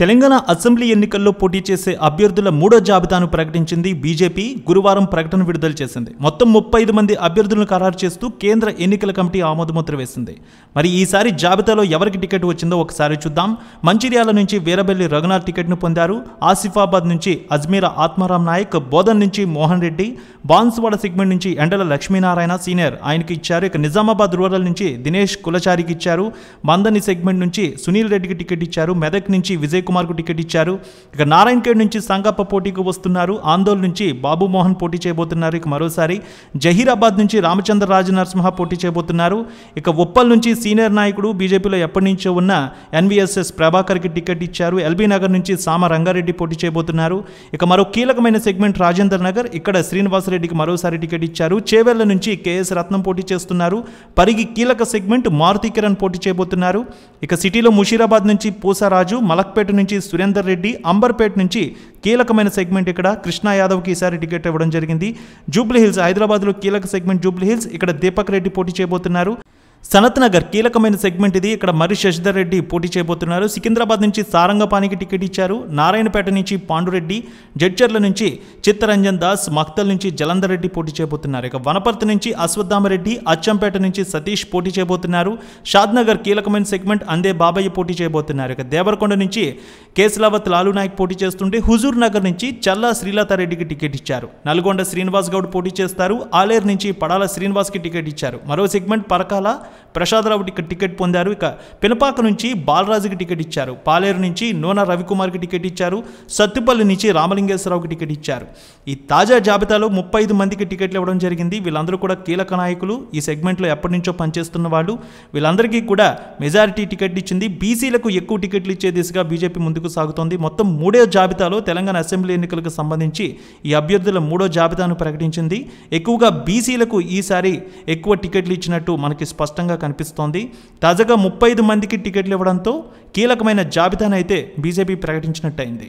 Telangana assembly ఎన్నికల్లో పోటీ చేసే అభ్యర్థుల మూడో జాబితాను ప్రకటించింది బీజేపీ గురువారం ప్రకటన విడుదల చేసింది మొత్తం ముప్పై ఐదు మంది అభ్యర్థులను ఖరారు చేస్తూ కేంద్ర ఎన్నికల కమిటీ ఆమోదముద్ర వేసింది మరి ఈసారి జాబితాలో ఎవరికి టికెట్ వచ్చిందో ఒకసారి చూద్దాం మంచిర్యాల నుంచి వీరబెల్లి రఘునాథ్ టికెట్ను పొందారు ఆసిఫాబాద్ నుంచి అజ్మీర ఆత్మారాం నాయక్ బోధన్ నుంచి మోహన్ రెడ్డి బాన్సువాడ సెగ్మెంట్ నుంచి ఎండల లక్ష్మీనారాయణ సీనియర్ ఆయనకి ఇచ్చారు ఇక నిజామాబాద్ రూరల్ నుంచి దినేష్ కులచారికి ఇచ్చారు మందని సెగ్మెంట్ నుంచి సునీల్ రెడ్డికి టికెట్ ఇచ్చారు మెదక్ నుంచి విజయ్ కుమార్కు టికెట్ ఇచ్చారు ఇక ఖేడ్ నుంచి సంగప్ప పోటీకి వస్తున్నారు ఆందోళన నుంచి బాబుమోహన్ పోటీ చేయబోతున్నారు ఇక మరోసారి జహీరాబాద్ నుంచి రామచంద్ర రాజ నరసింహ పోటీ చేయబోతున్నారు ఇక ఉప్పల్ నుంచి సీనియర్ నాయకుడు బీజేపీలో ఎప్పటి నుంచో ఉన్న ఎన్వీఎస్ఎస్ ప్రభాకర్కి టికెట్ ఇచ్చారు ఎల్బీ నగర్ నుంచి సామ రంగారెడ్డి పోటీ చేయబోతున్నారు ఇక మరో కీలకమైన సెగ్మెంట్ రాజేంద్ర నగర్ ఇక్కడ శ్రీనివాసరెడ్డికి మరోసారి టికెట్ ఇచ్చారు చేవెళ్ల నుంచి కేఎస్ రత్నం పోటీ చేస్తున్నారు పరిగి కీలక సెగ్మెంట్ మారుతి కిరణ్ పోటీ చేయబోతున్నారు ఇక సిటీలో ముషీరాబాద్ నుంచి పూసారాజు మలక్పేట నుంచి సురేందర్ రెడ్డి అంబర్పేట్ నుంచి కీలకమైన సెగ్మెంట్ ఇక్కడ కృష్ణా యాదవ్కి ఈసారి టికెట్ ఇవ్వడం జరిగింది జూబ్లీహిల్స్ హైదరాబాద్లో కీలక సెగ్మెంట్ జూబ్లీహిల్స్ ఇక్కడ దీపక్ రెడ్డి పోటీ చేయబోతున్నారు సనత్ నగర్ కీలకమైన సెగ్మెంట్ ఇది ఇక్కడ మరి శశిధర్ రెడ్డి పోటీ చేయబోతున్నారు సికింద్రాబాద్ నుంచి సారంగపానికి టికెట్ ఇచ్చారు నారాయణపేట నుంచి పాండురెడ్డి జడ్చర్ల నుంచి చిత్తరంజన్ దాస్ మక్తల్ నుంచి జలంధర్ రెడ్డి పోటీ చేయబోతున్నారు ఇక వనపర్తి నుంచి అశ్వత్థామరెడ్డి అచ్చంపేట నుంచి సతీష్ పోటీ చేయబోతున్నారు షాద్నగర్ కీలకమైన సెగ్మెంట్ అందే బాబయ్య పోటీ చేయబోతున్నారు ఇక దేవరకొండ నుంచి కేసులావత్ లాలు నాయక్ పోటీ చేస్తుంటే హుజూర్ నగర్ నుంచి చల్లా శ్రీలతారెడ్డికి టికెట్ ఇచ్చారు నల్గొండ శ్రీనివాస్ గౌడ్ పోటీ చేస్తారు ఆలేరు నుంచి పడాల శ్రీనివాస్కి టికెట్ ఇచ్చారు మరో సెగ్మెంట్ పరకాల ప్రసాదరావుకి టికెట్ పొందారు ఇక పినపాక నుంచి బాలరాజుకి టికెట్ ఇచ్చారు పాలేరు నుంచి నూన రవికుమార్కి టికెట్ ఇచ్చారు సత్తుపల్లి నుంచి రామలింగేశ్వరరావుకి టికెట్ ఇచ్చారు ఈ తాజా జాబితాలో ముప్పై ఐదు మందికి టికెట్లు ఇవ్వడం జరిగింది వీళ్ళందరూ కూడా కీలక నాయకులు ఈ సెగ్మెంట్లో ఎప్పటి నుంచో పనిచేస్తున్న వాళ్ళు వీళ్ళందరికీ కూడా మెజారిటీ టికెట్ ఇచ్చింది బీసీలకు ఎక్కువ టికెట్లు ఇచ్చే దిశగా బీజేపీ ముందుకు ముందుకు సాగుతోంది మొత్తం మూడో జాబితాలో తెలంగాణ అసెంబ్లీ ఎన్నికలకు సంబంధించి ఈ అభ్యర్థుల మూడో జాబితాను ప్రకటించింది ఎక్కువగా బీసీలకు ఈసారి ఎక్కువ టికెట్లు ఇచ్చినట్టు మనకి స్పష్టంగా కనిపిస్తోంది తాజాగా ముప్పై ఐదు మందికి టికెట్లు ఇవ్వడంతో కీలకమైన జాబితానైతే బీజేపీ ప్రకటించినట్టయింది